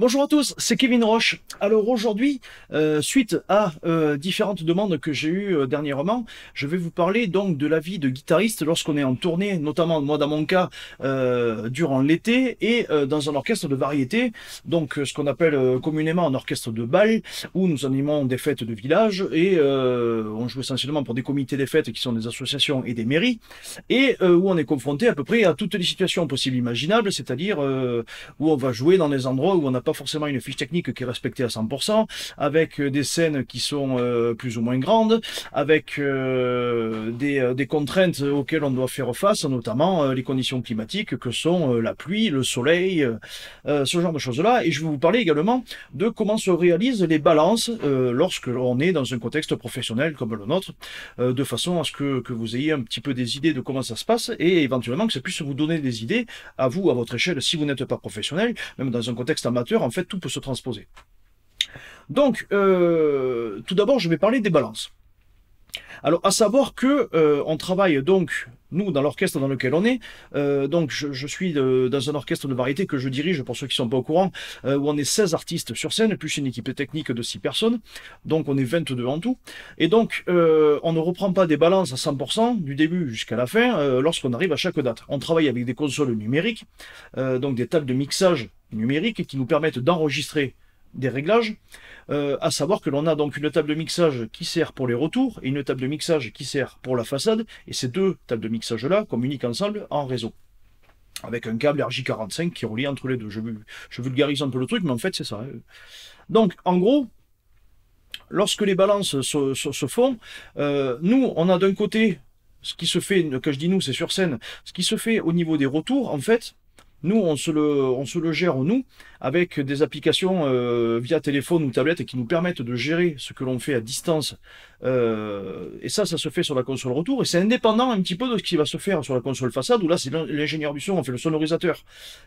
Bonjour à tous, c'est Kevin Roche. Alors aujourd'hui, euh, suite à euh, différentes demandes que j'ai eues euh, dernièrement, je vais vous parler donc de la vie de guitariste lorsqu'on est en tournée, notamment moi dans mon cas durant l'été et dans un orchestre de variété, donc ce qu'on appelle communément un orchestre de bal où nous animons des fêtes de village et on joue essentiellement pour des comités des fêtes qui sont des associations et des mairies et où on est confronté à peu près à toutes les situations possibles imaginables, c'est-à-dire où on va jouer dans des endroits où on n'a pas forcément une fiche technique qui est respectée à 100%, avec euh, des scènes qui sont euh, plus ou moins grandes, avec euh, des, contraintes auxquelles on doit faire face, notamment les conditions climatiques que sont la pluie, le soleil, ce genre de choses-là. Et je vais vous parler également de comment se réalisent les balances lorsque l'on est dans un contexte professionnel comme le nôtre, de façon à ce que vous ayez un petit peu des idées de comment ça se passe et éventuellement que ça puisse vous donner des idées à vous, à votre échelle, si vous n'êtes pas professionnel, même dans un contexte amateur en fait, tout peut se transposer. Donc, euh, tout d'abord, je vais parler des balances. Alors, à savoir que euh, on travaille donc nous dans l'orchestre dans lequel on est. Euh, donc, je, suis dans un orchestre de variété que je dirige pour ceux qui sont pas au courant, où on est 16 artistes sur scène, plus une équipe technique de 6 personnes. Donc, on est 22 en tout. Et donc, on ne reprend pas des balances à 100% du début jusqu'à la fin lorsqu'on arrive à chaque date. On travaille avec des consoles numériques, donc des tables de mixage numériques qui nous permettent d'enregistrer des réglages, euh, à savoir que l'on a donc une table de mixage qui sert pour les retours et une table de mixage qui sert pour la façade, et ces deux tables de mixage-là communiquent ensemble en réseau, avec un câble RJ45 qui relie entre les deux. Je, je vulgarise un peu le truc, mais en fait c'est ça. Hein. Donc en gros, lorsque les balances se, font, euh, nous on a d'un côté ce qui se fait, quand je dis nous c'est sur scène, ce qui se fait au niveau des retours, en fait, nous, on se, le, on se le gère, nous, avec des applications euh, via téléphone ou tablette qui nous permettent de gérer ce que l'on fait à distance. Euh, et ça, ça se fait sur la console retour. Et c'est indépendant un petit peu de ce qui va se faire sur la console façade, où là, c'est l'ingénieur du son, on fait le sonorisateur,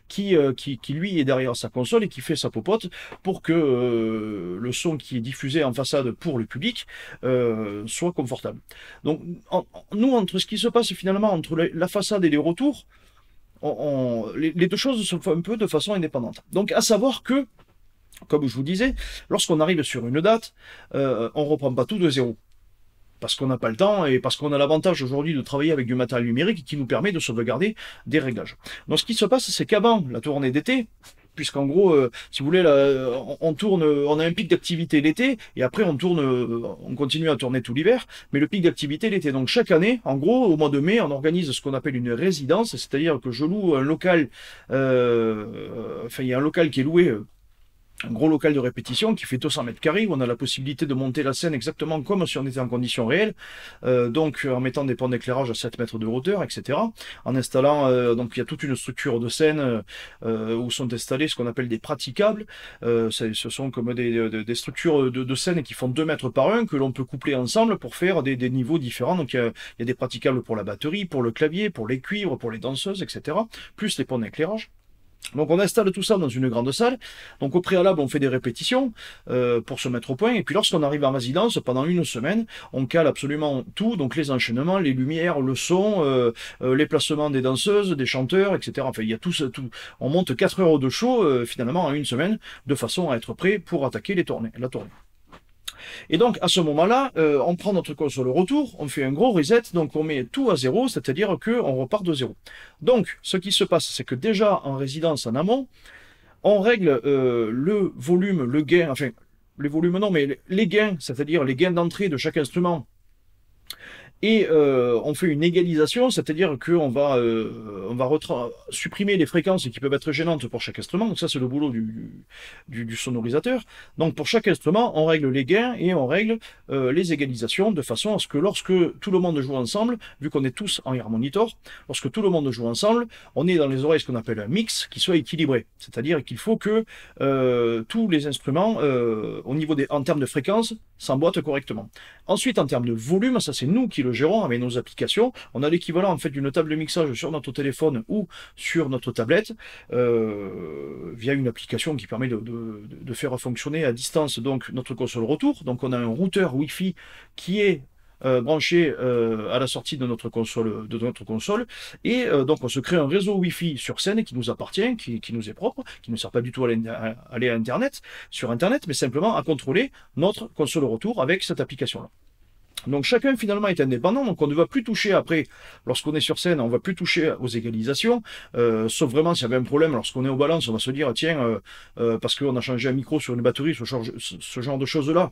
qui, euh, qui, qui, lui, est derrière sa console et qui fait sa popote pour que le son qui est diffusé en façade pour le public soit confortable. Donc, nous, entre ce qui se passe finalement entre la façade et les retours, les, deux choses se font un peu de façon indépendante. Donc à savoir que, comme je vous disais, lorsqu'on arrive sur une date, euh, on ne reprend pas tout de zéro. Parce qu'on n'a pas le temps et parce qu'on a l'avantage aujourd'hui de travailler avec du matériel numérique qui nous permet de sauvegarder des réglages. Donc ce qui se passe, c'est qu'avant la tournée d'été, puisqu'en gros, euh, si vous voulez, euh, on, tourne, on a un pic d'activité l'été, et après on tourne, euh, on continue à tourner tout l'hiver, mais le pic d'activité l'été. Donc chaque année, en gros, au mois de mai, on organise ce qu'on appelle une résidence, c'est-à-dire que je loue un local, enfin il y a un local qui est loué un gros local de répétition qui fait 200 mètres carrés où on a la possibilité de monter la scène exactement comme si on était en conditions réelles. Euh, donc euh, en mettant des points d'éclairage à 7 mètres de hauteur, etc. En installant, euh, donc il y a toute une structure de scène où sont installés ce qu'on appelle des praticables. ce sont comme des, structures de, scène qui font 2 mètres par un, que l'on peut coupler ensemble pour faire des, niveaux différents. Donc il y, a, des praticables pour la batterie, pour le clavier, pour les cuivres, pour les danseuses, etc. Plus les points d'éclairage. Donc on installe tout ça dans une grande salle. Donc au préalable, on fait des répétitions euh, pour se mettre au point. Et puis lorsqu'on arrive en résidence, pendant une semaine, on cale absolument tout. Donc les enchaînements, les lumières, le son, euh, euh, les placements des danseuses, des chanteurs, etc. Enfin, il y a tout, tout. On monte 4 heures de show finalement en une semaine, de façon à être prêt pour attaquer les tournées, la tournée. Et donc, à ce moment-là, euh, on prend notre sur le retour, on fait un gros reset, donc on met tout à zéro, c'est-à-dire qu'on repart de zéro. Donc, ce qui se passe, c'est que déjà en résidence en amont, on règle euh, le volume, le gain, enfin, les volumes non, mais les gains, c'est-à-dire les gains d'entrée de chaque instrument et euh, on fait une égalisation, c'est-à-dire qu'on va, on va euh, supprimer les fréquences qui peuvent être gênantes pour chaque instrument. Donc ça, c'est le boulot du, du, sonorisateur. Donc pour chaque instrument, on règle les gains et on règle euh, les égalisations de façon à ce que lorsque tout le monde joue ensemble, vu qu'on est tous en monitor, lorsque tout le monde joue ensemble, on est dans les oreilles ce qu'on appelle un mix qui soit équilibré. C'est-à-dire qu'il faut que tous les instruments, au niveau des, en termes de fréquences, s'emboîtent correctement. Ensuite, en termes de volume, ça c'est nous qui le gérons gérant, avec nos applications, on a l'équivalent en fait d'une table de mixage sur notre téléphone ou sur notre tablette euh, via une application qui permet de, faire fonctionner à distance donc notre console retour. Donc on a un routeur Wi-Fi qui est euh, branché euh, à la sortie de notre console, de notre console. et donc on se crée un réseau Wi-Fi sur scène qui nous appartient, qui, nous est propre, qui ne sert pas du tout à aller à internet, sur internet, mais simplement à contrôler notre console retour avec cette application là. Donc chacun finalement est indépendant, donc on ne va plus toucher après, lorsqu'on est sur scène, on ne va plus toucher aux égalisations, euh, sauf vraiment s'il y avait un problème, lorsqu'on est au balance, on va se dire, tiens, euh, euh, parce qu'on a changé un micro sur une batterie, ce genre de choses-là,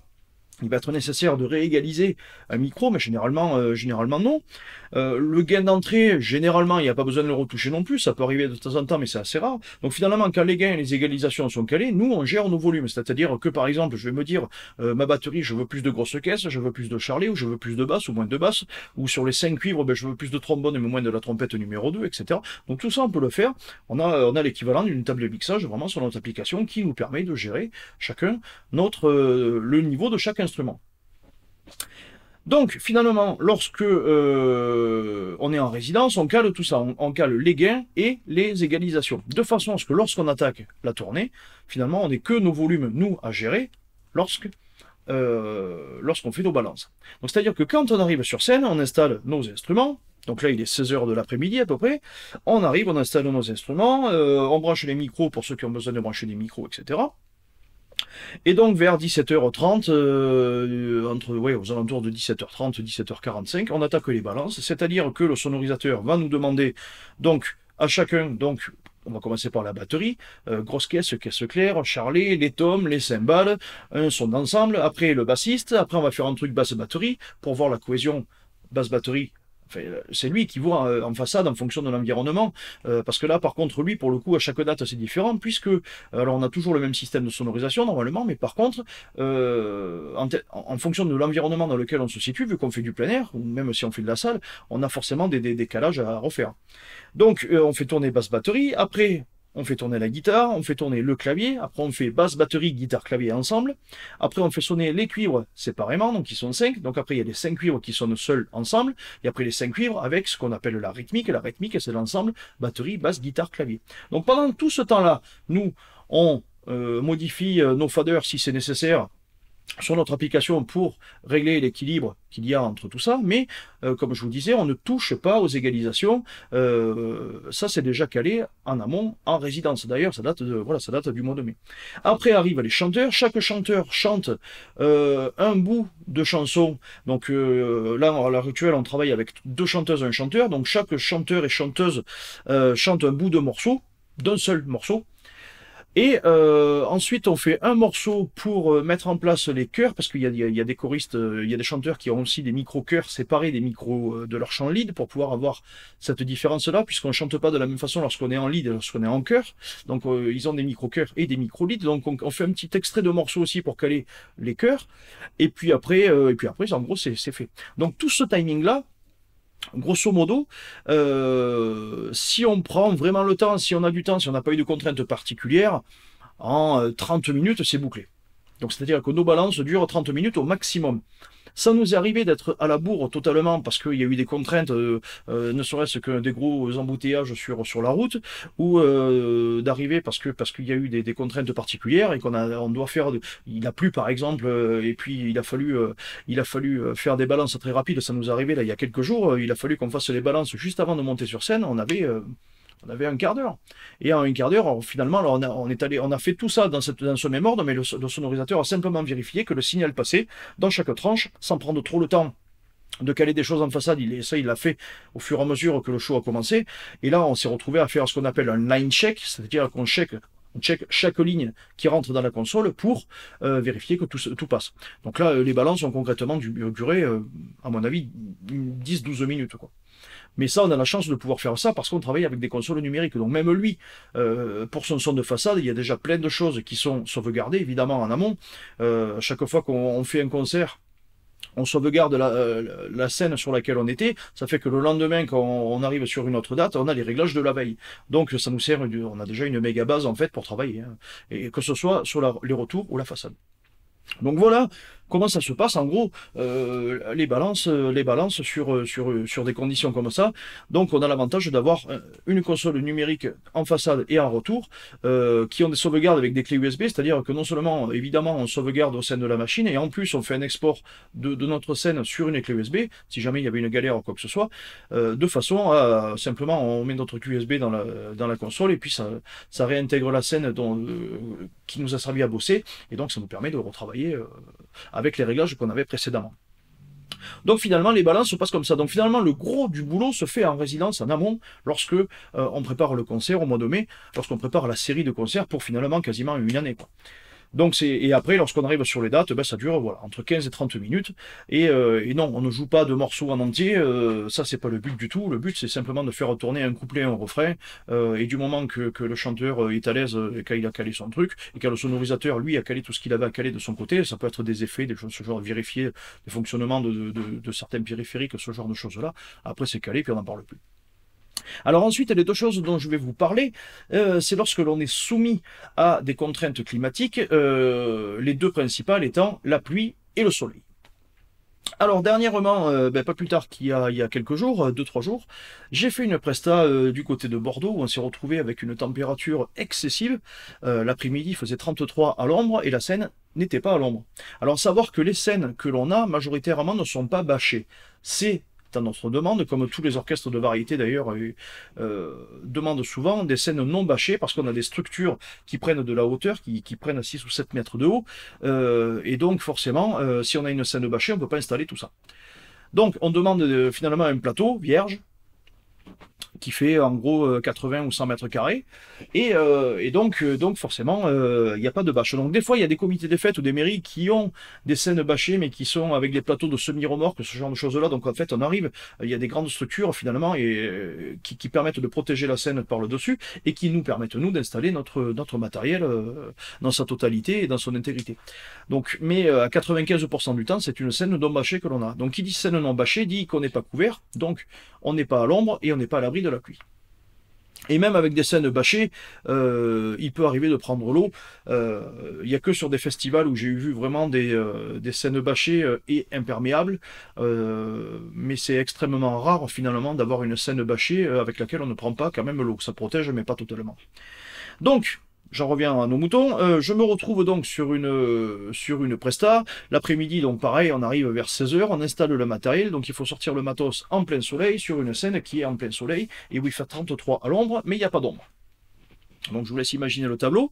il va être nécessaire de réégaliser un micro, mais généralement, euh, généralement non. Euh, le gain d'entrée, généralement, il n'y a pas besoin de le retoucher non plus. Ça peut arriver de temps en temps, mais c'est assez rare. Donc finalement, quand les gains et les égalisations sont calés, nous, on gère nos volumes. C'est-à-dire que, par exemple, je vais me dire, euh, ma batterie, je veux plus de grosses caisses, je veux plus de charlet, ou je veux plus de basse ou moins de basse. ou sur les cinq cuivres, ben, je veux plus de trombone et moins de la trompette numéro 2, etc. Donc tout ça, on peut le faire. On a, on a l'équivalent d'une table de mixage vraiment sur notre application qui nous permet de gérer chacun notre, le niveau de chacun donc finalement, lorsque euh, on est en résidence, on cale tout ça, on, cale les gains et les égalisations, de façon à ce que lorsqu'on attaque la tournée, finalement, on n'est que nos volumes, nous, à gérer, lorsque euh, lorsqu'on fait nos balances. Donc c'est-à-dire que quand on arrive sur scène, on installe nos instruments, donc là il est 16h de l'après-midi à peu près, on arrive, on installe nos instruments, euh, on branche les micros pour ceux qui ont besoin de brancher des micros, etc. Et donc vers 17h30, euh, entre, ouais, aux alentours de 17h30, 17h45, on attaque les balances, c'est-à-dire que le sonorisateur va nous demander donc à chacun, donc on va commencer par la batterie, euh, grosse caisse, caisse claire, charlet, les tomes, les cymbales, un son d'ensemble, après le bassiste, après on va faire un truc basse batterie pour voir la cohésion basse batterie euh, c'est lui qui voit euh, en façade en fonction de l'environnement. Euh, parce que là, par contre, lui, pour le coup, à chaque date, c'est différent, puisque alors on a toujours le même système de sonorisation normalement, mais par contre, en, fonction de l'environnement dans lequel on se situe, vu qu'on fait du plein air, ou même si on fait de la salle, on a forcément des, décalages à refaire. Donc, on fait tourner basse batterie. Après, on fait tourner la guitare, on fait tourner le clavier, après on fait basse, batterie, guitare, clavier ensemble, après on fait sonner les cuivres séparément, donc ils sont cinq, donc après il y a les cinq cuivres qui sonnent seuls ensemble, et après les cinq cuivres avec ce qu'on appelle la rythmique, et la rythmique c'est l'ensemble batterie, basse, guitare, clavier. Donc pendant tout ce temps-là, nous, on euh, modifie euh, nos faders si c'est nécessaire sur notre application pour régler l'équilibre qu'il y a entre tout ça, mais euh, comme je vous disais, on ne touche pas aux égalisations. Euh, ça, c'est déjà calé en amont, en résidence. D'ailleurs, ça date de voilà, ça date du mois de mai. Après arrivent les chanteurs. Chaque chanteur chante euh, un bout de chanson. Donc là, à l'heure actuelle, on travaille avec deux chanteuses et un chanteur. Donc chaque chanteur et chanteuse chante un bout de morceau d'un seul morceau. Et euh, ensuite, on fait un morceau pour euh, mettre en place les chœurs, parce qu'il y, a des choristes, euh, il y a des chanteurs qui ont aussi des micro-chœurs séparés des micros euh, de leur chant lead pour pouvoir avoir cette différence-là, puisqu'on ne chante pas de la même façon lorsqu'on est en lead et lorsqu'on est en chœur. Donc, ils ont des micro-chœurs et des micro-leads. Donc, on, fait un petit extrait de morceau aussi pour caler les chœurs. Et puis après, et puis après en gros, c'est fait. Donc, tout ce timing-là, grosso modo, euh, si on prend vraiment le temps, si on a du temps, si on n'a pas eu de contraintes particulières, en 30 euh, minutes, c'est bouclé. Donc c'est-à-dire que nos balances durent 30 minutes au maximum. Ça nous est arrivé d'être à la bourre totalement parce qu'il y a eu des contraintes, euh, euh, ne serait-ce que des gros embouteillages sur, sur la route, ou euh, d'arriver parce que parce qu'il y a eu des, contraintes particulières et qu'on a on doit faire il a plu par exemple et puis il a fallu il a fallu faire des balances très rapides. Ça nous est arrivé là il y a quelques jours. Il a fallu qu'on fasse les balances juste avant de monter sur scène. On avait on avait un quart d'heure. Et en un quart d'heure, finalement, on, a, est allé, on a fait tout ça dans, cette, ce même ordre, mais le, sonorisateur a simplement vérifié que le signal passait dans chaque tranche, sans prendre trop le temps de caler des choses en façade, il, ça il l'a fait au fur et à mesure que le show a commencé, et là on s'est retrouvé à faire ce qu'on appelle un line check, c'est-à-dire qu'on check on chaque ligne qui rentre dans la console pour euh, vérifier que tout, tout, passe. Donc là, euh, les balances ont concrètement euh, duré, à mon avis, 10-12 minutes. Quoi. Mais ça, on a la chance de pouvoir faire ça parce qu'on travaille avec des consoles numériques. Donc même lui, euh, pour son son de façade, il y a déjà plein de choses qui sont sauvegardées, évidemment, en amont. Euh, chaque fois qu'on fait un concert, on sauvegarde euh, la, scène sur laquelle on était, ça fait que le lendemain, quand on, arrive sur une autre date, on a les réglages de la veille. Donc ça nous sert, on a déjà une méga base en fait pour travailler, hein. et que ce soit sur les retours ou la façade. Donc voilà, comment ça se passe en gros euh, les balances, euh, les balances sur, euh, sur, sur des conditions comme ça. Donc on a l'avantage d'avoir une console numérique en façade et en retour qui ont des sauvegardes avec des clés USB, c'est-à-dire que non seulement évidemment on sauvegarde au sein de la machine et en plus on fait un export de, notre scène sur une clé USB, si jamais il y avait une galère ou quoi que ce soit, de façon à simplement on met notre clé USB dans la, dans la console et puis ça, ça réintègre la scène dont, qui nous a servi à bosser et donc ça nous permet de retravailler avec les réglages qu'on avait précédemment. Donc finalement, les balances se passent comme ça. Donc finalement, le gros du boulot se fait en résidence, en amont, lorsque euh, on prépare le concert au mois de mai, lorsqu'on prépare la série de concerts pour finalement quasiment une année. Donc c'est et après lorsqu'on arrive sur les dates, ben, ça dure voilà entre 15 et 30 minutes. Et, euh, et non, on ne joue pas de morceaux en entier. Euh, ça c'est pas le but du tout. Le but c'est simplement de faire retourner un couplet, un refrain. Euh, et du moment que, que, le chanteur est à l'aise quand il a calé son truc et quand le sonorisateur lui a calé tout ce qu'il avait à caler de son côté, ça peut être des effets, des choses ce genre vérifier le fonctionnement de, de, de, certains périphériques, ce genre de choses là. Après c'est calé puis on n'en parle plus. Alors ensuite, les deux choses dont je vais vous parler, euh, c'est lorsque l'on est soumis à des contraintes climatiques, euh, les deux principales étant la pluie et le soleil. Alors dernièrement, euh, ben, pas plus tard qu'il y, a, quelques jours, deux, trois jours, j'ai fait une presta du côté de Bordeaux où on s'est retrouvé avec une température excessive. L'après-midi faisait 33 à l'ombre et la scène n'était pas à l'ombre. Alors savoir que les scènes que l'on a majoritairement ne sont pas bâchées. C'est dans notre demande, comme tous les orchestres de variété d'ailleurs euh, euh, demandent souvent des scènes non bâchées parce qu'on a des structures qui prennent de la hauteur, qui, prennent 6 ou 7 mètres de haut. Euh, et donc forcément, si on a une scène bâchée, on ne peut pas installer tout ça. Donc on demande finalement un plateau vierge qui fait en gros 80 euh, ou 100 mètres carrés. Et, euh, donc, euh, donc forcément, il n'y a pas de bâche. Donc des fois, il y a des comités des fêtes ou des mairies qui ont des scènes bâchées, mais qui sont avec des plateaux de semi-remorques, ce genre de choses-là. Donc en fait, on arrive, il y a des grandes structures finalement et, qui, permettent de protéger la scène par le dessus et qui nous permettent, nous, d'installer notre, notre matériel dans sa totalité et dans son intégrité. Donc, mais à 95% du temps, c'est une scène non bâchée que l'on a. Donc qui dit scène non bâchée dit qu'on n'est pas couvert, donc on n'est pas à l'ombre et on n'est pas à l'abri la Et même avec des scènes bâchées, euh, il peut arriver de prendre l'eau. Euh, il n'y a que sur des festivals où j'ai vu vraiment des, euh, des scènes bâchées et imperméables. mais c'est extrêmement rare finalement d'avoir une scène bâchée avec laquelle on ne prend pas quand même l'eau. Ça protège mais pas totalement. Donc, j'en reviens à nos moutons. Euh, je me retrouve donc sur une, euh, sur une Presta. L'après-midi, donc pareil, on arrive vers 16h, on installe le matériel. Donc il faut sortir le matos en plein soleil sur une scène qui est en plein soleil et où il fait 33 à l'ombre, mais il n'y a pas d'ombre. Donc je vous laisse imaginer le tableau.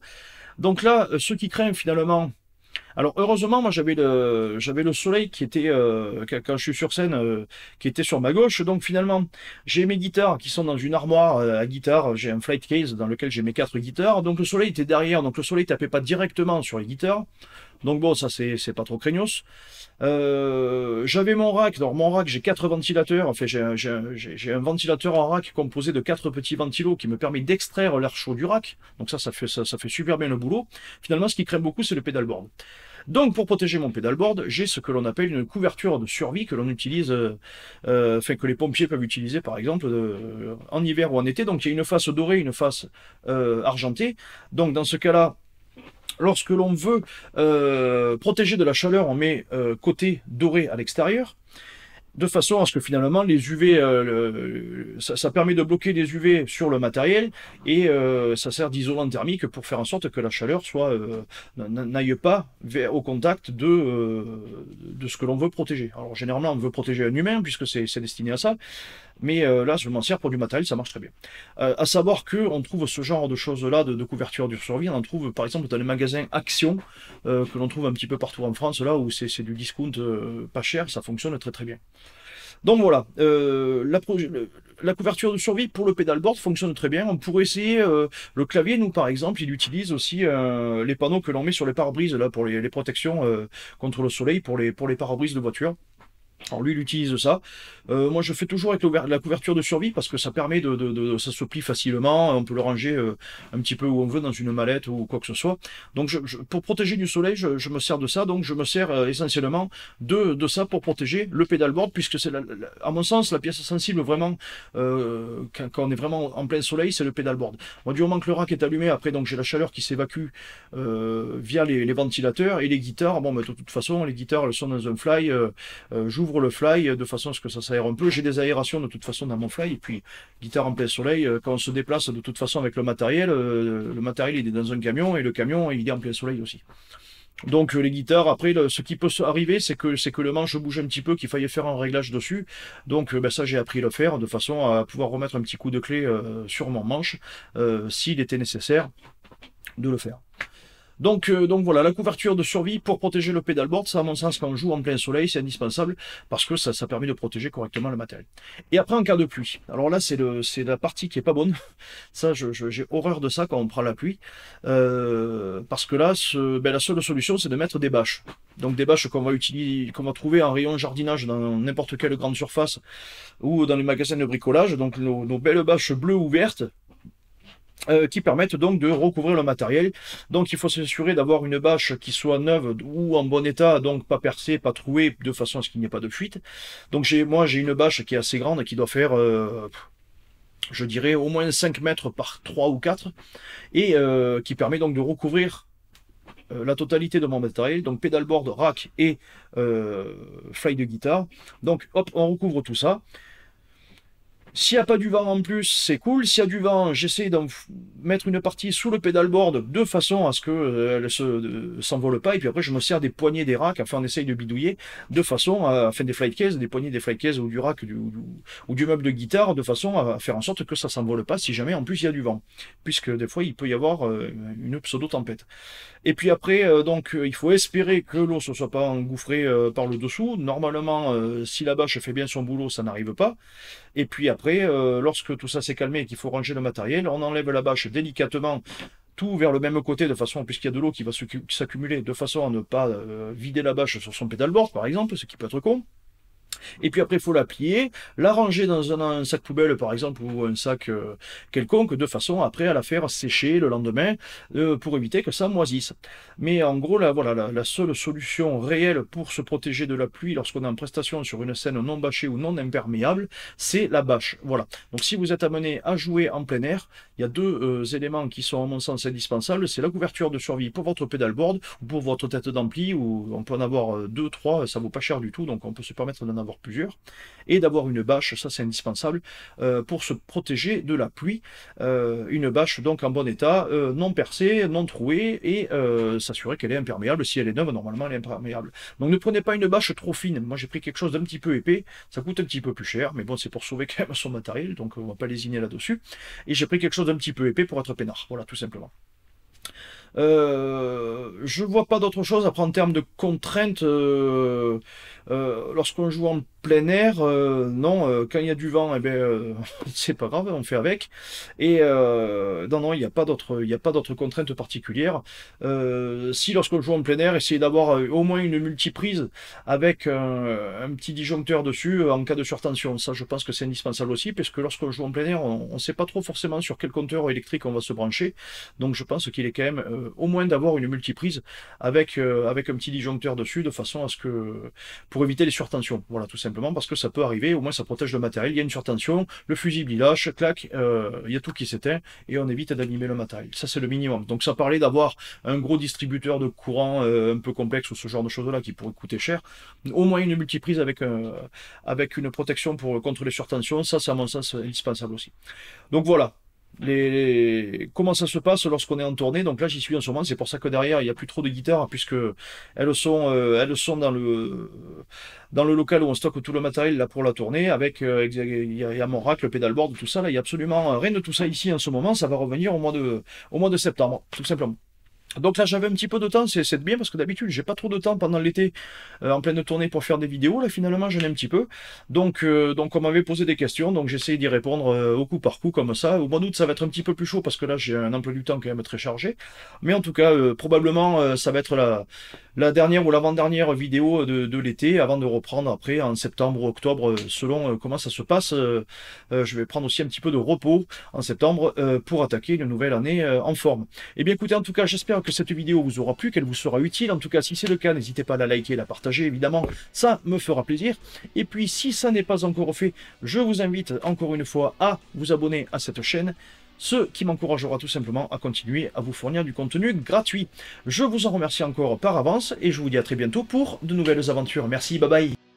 Donc là, euh, ceux qui craignent finalement alors heureusement, moi j'avais le j'avais le soleil qui était euh, quand je suis sur scène, euh, qui était sur ma gauche. Donc finalement, j'ai mes guitares qui sont dans une armoire euh, à guitare. J'ai un flight case dans lequel j'ai mes quatre guitares. Donc le soleil était derrière, donc le soleil tapait pas directement sur les guitares. Donc bon, ça c'est pas trop craignos. Euh, j'avais mon rack, Dans mon rack j'ai quatre ventilateurs, enfin j'ai un ventilateur en rack composé de quatre petits ventilos qui me permet d'extraire l'air chaud du rack. Donc ça ça fait, ça, fait super bien le boulot. Finalement ce qui craint beaucoup c'est le pedalboard. Donc pour protéger mon pedalboard, j'ai ce que l'on appelle une couverture de survie que l'on utilise, euh, euh, enfin que les pompiers peuvent utiliser par exemple en hiver ou en été. Donc il y a une face dorée, une face argentée. Donc dans ce cas-là, Lorsque l'on veut euh, protéger de la chaleur, on met euh, côté doré à l'extérieur de façon à ce que finalement les UV, euh, ça, permet de bloquer les UV sur le matériel et euh, ça sert d'isolant thermique pour faire en sorte que la chaleur soit euh, n'aille pas au contact de, de ce que l'on veut protéger. Alors généralement on veut protéger un humain puisque c'est destiné à ça, mais là je m'en sers pour du matériel, ça marche très bien. à savoir que on trouve ce genre de choses là de, de couverture du survie, on en trouve par exemple dans les magasins Action que l'on trouve un petit peu partout en France là où c'est du discount pas cher, ça fonctionne très très bien. Donc voilà, euh, la, couverture de survie pour le pédalboard fonctionne très bien. On pourrait essayer euh, le clavier, nous par exemple, il utilise aussi euh, les panneaux que l'on met sur les pare-brises là pour les, protections contre le soleil pour les pour les pare-brises de voiture. Alors lui, il utilise ça. Euh, moi, je fais toujours avec la couverture de survie parce que ça permet de, de, ça se plie facilement. On peut le ranger euh, un petit peu où on veut dans une mallette ou quoi que ce soit. Donc, je, pour protéger du soleil, je, me sers de ça. Donc, je me sers euh, essentiellement de, ça pour protéger le pédalboard puisque c'est, à mon sens, la pièce sensible vraiment quand, on est vraiment en plein soleil, c'est le pédalboard. Moi, du moment que le rack est allumé, après, donc j'ai la chaleur qui s'évacue via les, ventilateurs et les guitares. Bon, mais de toute façon, les guitares, elles sont dans un fly. j'ouvre le fly euh, de façon à ce que ça s'aère un peu. J'ai des aérations de toute façon dans mon fly. Et puis, guitare en plein soleil, euh, quand on se déplace de toute façon avec le matériel, euh, le matériel il est dans un camion et le camion il est en plein soleil aussi. Donc les guitares, après, ce qui peut arriver, c'est que c'est que le manche bouge un petit peu, qu'il fallait faire un réglage dessus. Donc ben, ça, j'ai appris à le faire de façon à pouvoir remettre un petit coup de clé sur mon manche s'il était nécessaire de le faire. Euh, donc, voilà, la couverture de survie pour protéger le pédalboard, ça à mon sens quand on joue en plein soleil, c'est indispensable parce que ça, ça permet de protéger correctement le matériel. Et après en cas de pluie, alors là c'est c'est la partie qui est pas bonne. Ça, j'ai je, horreur de ça quand on prend la pluie, euh, parce que là, ce, ben, la seule solution c'est de mettre des bâches. Donc des bâches qu'on va utiliser, qu'on trouver en rayon jardinage dans n'importe quelle grande surface ou dans les magasins de bricolage. Donc nos, nos belles bâches bleues ou vertes euh, qui permettent donc de recouvrir le matériel. Donc il faut s'assurer d'avoir une bâche qui soit neuve ou en bon état, donc pas percée, pas trouée, de façon à ce qu'il n'y ait pas de fuite. Donc j'ai moi j'ai une bâche qui est assez grande, et qui doit faire euh, je dirais au moins 5 mètres par 3 ou 4, et euh, qui permet donc de recouvrir la totalité de mon matériel, donc pédalboard, rack et fly de guitare. Donc hop, on recouvre tout ça. S'il n'y a pas du vent en plus, c'est cool. S'il y a du vent, j'essaie d'en mettre une partie sous le pédalboard de façon à ce que euh, elle ne euh, s'envole pas. Et puis après, je me sers des poignées des racks. Enfin, on essaye de bidouiller de façon à, faire des flight cases, des poignées des flight cases ou du rack ou, du, meuble de guitare de façon à faire en sorte que ça ne s'envole pas si jamais en plus il y a du vent. Puisque des fois, il peut y avoir euh, une pseudo-tempête. Et puis après, donc, il faut espérer que l'eau ne soit pas engouffrée par le dessous. Normalement, si la bâche fait bien son boulot, ça n'arrive pas. Et puis après, euh, lorsque tout ça s'est calmé et qu'il faut ranger le matériel, on enlève la bâche délicatement tout vers le même côté de façon, puisqu'il y a de l'eau qui va s'accumuler, de façon à ne pas euh, vider la bâche sur son pédalboard, par exemple, ce qui peut être con. Et puis après, il faut la plier, la ranger dans un, sac poubelle, par exemple, ou un sac euh, quelconque, de façon après à la faire sécher le lendemain euh, pour éviter que ça moisisse. Mais en gros, là, voilà, la, seule solution réelle pour se protéger de la pluie lorsqu'on est en prestation sur une scène non bâchée ou non imperméable, c'est la bâche. Voilà. Donc si vous êtes amené à jouer en plein air, il y a deux euh, éléments qui sont, à mon sens, indispensables. C'est la couverture de survie pour votre pédalboard ou pour votre tête d'ampli, ou on peut en avoir deux, trois, ça vaut pas cher du tout, donc on peut se permettre d'en avoir plusieurs, et d'avoir une bâche, ça c'est indispensable, euh, pour se protéger de la pluie. Euh, une bâche donc en bon état, euh, non percée, non trouée, et s'assurer qu'elle est imperméable. Si elle est neuve, normalement elle est imperméable. Donc ne prenez pas une bâche trop fine. Moi j'ai pris quelque chose d'un petit peu épais, ça coûte un petit peu plus cher, mais bon c'est pour sauver quand même son matériel, donc on va pas lésiner là-dessus. Et j'ai pris quelque chose d'un petit peu épais pour être peinard, voilà tout simplement. je vois pas d'autre chose. Après, en termes de contraintes, euh, lorsqu'on joue en plein air, euh, non, euh, quand il y a du vent, eh ben, c'est pas grave, on fait avec. Et non, non, il n'y a pas d'autres contraintes particulières. si lorsqu'on joue en plein air, essayez d'avoir au moins une multiprise avec un petit disjoncteur dessus en cas de surtension. Ça, je pense que c'est indispensable aussi, parce que lorsqu'on joue en plein air, on ne sait pas trop forcément sur quel compteur électrique on va se brancher. Donc je pense qu'il est quand même au moins d'avoir une multiprise avec, avec un petit disjoncteur dessus, de façon à ce que pour éviter les surtensions. Voilà, tout simplement parce que ça peut arriver, au moins ça protège le matériel. Il y a une surtension, le fusible il lâche, clac, euh, il y a tout qui s'éteint et on évite d'animer le matériel. Ça c'est le minimum. Donc ça parlait d'avoir un gros distributeur de courant euh, un peu complexe ou ce genre de choses-là qui pourrait coûter cher. Au moins une multiprise avec, un, euh, avec une protection pour, contre les surtensions, ça c'est à mon sens indispensable aussi. Donc voilà, les, comment ça se passe lorsqu'on est en tournée. Donc là, j'y suis en ce moment. C'est pour ça que derrière, il n'y a plus trop de guitares puisque elles sont, euh, elles sont dans le, dans le local où on stocke tout le matériel là pour la tournée. Avec, euh, il y, a, mon rack, le pédalboard, tout ça. Là, il n'y a absolument rien de tout ça ici en ce moment. Ça va revenir au mois de, au mois de septembre, tout simplement. Donc là j'avais un petit peu de temps, c'est bien parce que d'habitude j'ai pas trop de temps pendant l'été euh, en pleine tournée pour faire des vidéos, là finalement j'en ai un petit peu. Donc, euh, donc on m'avait posé des questions, donc j'essaye d'y répondre euh, au coup par coup comme ça. Au mois d'août ça va être un petit peu plus chaud parce que là j'ai un emploi du temps quand même très chargé. Mais en tout cas probablement ça va être la, la dernière ou l'avant-dernière vidéo de, l'été avant de reprendre après en septembre ou octobre euh, selon euh, comment ça se passe. Euh, je vais prendre aussi un petit peu de repos en septembre pour attaquer une nouvelle année en forme. Et eh bien écoutez, en tout cas, j'espère que cette vidéo vous aura plu, qu'elle vous sera utile. En tout cas, si c'est le cas, n'hésitez pas à la liker, la partager, évidemment, ça me fera plaisir. Et puis, si ça n'est pas encore fait, je vous invite encore une fois à vous abonner à cette chaîne ce qui m'encouragera tout simplement à continuer à vous fournir du contenu gratuit. Je vous en remercie encore par avance et je vous dis à très bientôt pour de nouvelles aventures. Merci, bye bye